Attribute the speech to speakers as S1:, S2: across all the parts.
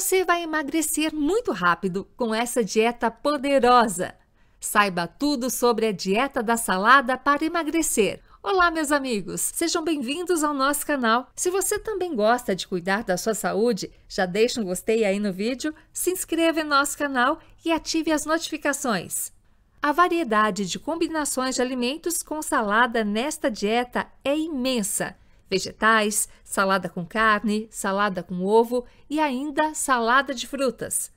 S1: Você vai emagrecer muito rápido com essa dieta poderosa. Saiba tudo sobre a dieta da salada para emagrecer. Olá, meus amigos! Sejam bem-vindos ao nosso canal. Se você também gosta de cuidar da sua saúde, já deixa um gostei aí no vídeo, se inscreva em nosso canal e ative as notificações. A variedade de combinações de alimentos com salada nesta dieta é imensa vegetais, salada com carne, salada com ovo e ainda salada de frutas.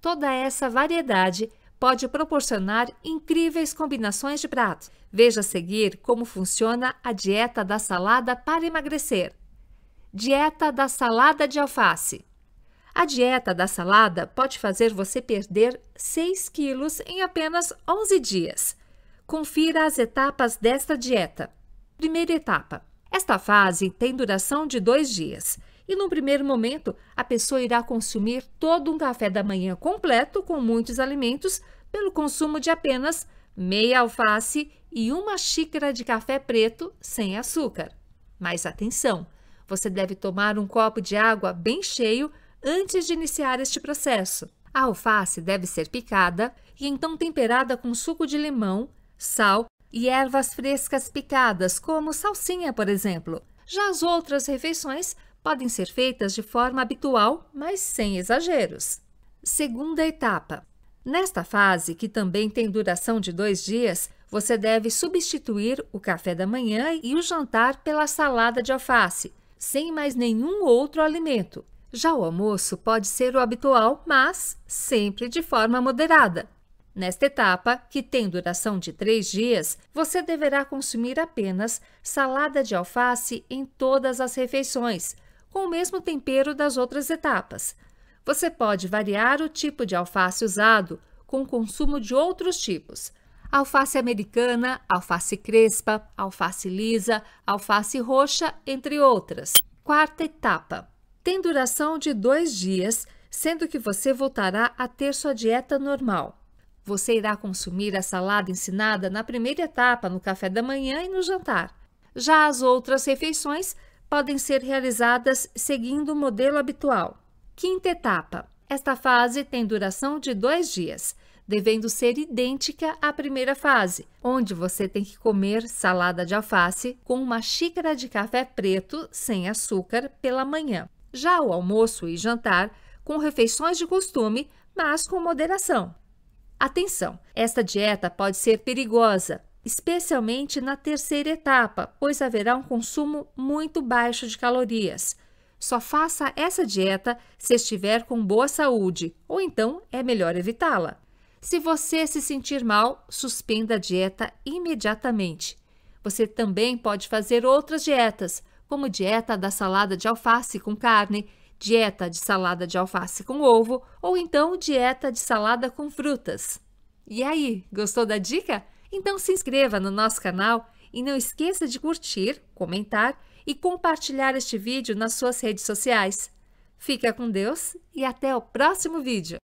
S1: Toda essa variedade pode proporcionar incríveis combinações de pratos. Veja a seguir como funciona a dieta da salada para emagrecer. Dieta da salada de alface. A dieta da salada pode fazer você perder 6 quilos em apenas 11 dias. Confira as etapas desta dieta. Primeira etapa: esta fase tem duração de dois dias e, no primeiro momento, a pessoa irá consumir todo um café da manhã completo com muitos alimentos pelo consumo de apenas meia alface e uma xícara de café preto sem açúcar. Mas atenção! Você deve tomar um copo de água bem cheio antes de iniciar este processo. A alface deve ser picada e então temperada com suco de limão, sal e ervas frescas picadas, como salsinha, por exemplo. Já as outras refeições podem ser feitas de forma habitual, mas sem exageros. Segunda etapa: Nesta fase, que também tem duração de dois dias, você deve substituir o café da manhã e o jantar pela salada de alface, sem mais nenhum outro alimento. Já o almoço pode ser o habitual, mas sempre de forma moderada. Nesta etapa, que tem duração de três dias, você deverá consumir apenas salada de alface em todas as refeições, com o mesmo tempero das outras etapas. Você pode variar o tipo de alface usado com o consumo de outros tipos. Alface americana, alface crespa, alface lisa, alface roxa, entre outras. Quarta etapa. Tem duração de dois dias, sendo que você voltará a ter sua dieta normal. Você irá consumir a salada ensinada na primeira etapa, no café da manhã e no jantar. Já as outras refeições podem ser realizadas seguindo o modelo habitual. Quinta etapa. Esta fase tem duração de dois dias, devendo ser idêntica à primeira fase, onde você tem que comer salada de alface com uma xícara de café preto sem açúcar pela manhã. Já o almoço e jantar, com refeições de costume, mas com moderação. Atenção! Esta dieta pode ser perigosa, especialmente na terceira etapa, pois haverá um consumo muito baixo de calorias. Só faça essa dieta se estiver com boa saúde, ou então é melhor evitá-la. Se você se sentir mal, suspenda a dieta imediatamente. Você também pode fazer outras dietas, como dieta da salada de alface com carne, dieta de salada de alface com ovo ou então dieta de salada com frutas. E aí, gostou da dica? Então se inscreva no nosso canal e não esqueça de curtir, comentar e compartilhar este vídeo nas suas redes sociais. Fica com Deus e até o próximo vídeo!